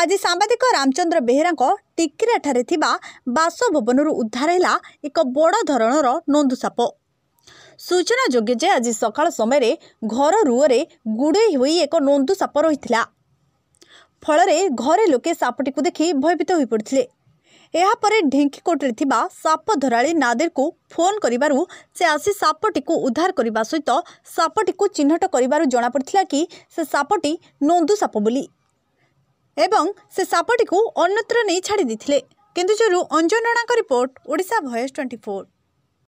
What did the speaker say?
ଆଜି ସାମ୍ବାଦିକ ରାମଚନ୍ଦ୍ର ବେହେରାଙ୍କ ଟିକିରାଠାରେ ଥିବା ବାସଭବନରୁ ଉଦ୍ଧାର ହେଲା ଏକ ବଡ଼ ଧରଣର ନନ୍ଦୁସାପ ସୂଚନା ଯୋଗ୍ୟ ଯେ ଆଜି ସକାଳ ସମୟରେ ଘର ରୁଅରେ ଗୁଡ଼େଇ ହୋଇ ଏକ ନନ୍ଦୁସାପ ରହିଥିଲା ଫଳରେ ଘରେ ଲୋକେ ସାପଟିକୁ ଦେଖି ଭୟଭୀତ ହୋଇପଡ଼ିଥିଲେ ଏହାପରେ ଢେଙ୍କିକୋଟରେ ଥିବା ସାପ ଧରାଳି ନାଦିରକୁ ଫୋନ୍ କରିବାରୁ ସେ ଆସି ସାପଟିକୁ ଉଦ୍ଧାର କରିବା ସହିତ ସାପଟିକୁ ଚିହ୍ନଟ କରିବାରୁ ଜଣାପଡ଼ିଥିଲା କି ସେ ସାପଟି ନନ୍ଦୁସାପ ବୋଲି ଏବଂ ସେ ସାପଟିକୁ ଅନ୍ୟତ୍ର ନେଇ ଛାଡ଼ି ଦେଇଥିଲେ କେନ୍ଦୁଝରରୁ ଅଞ୍ଜନ ଅଞ୍ଜନଣାଙ୍କ report Odisha voice twenty four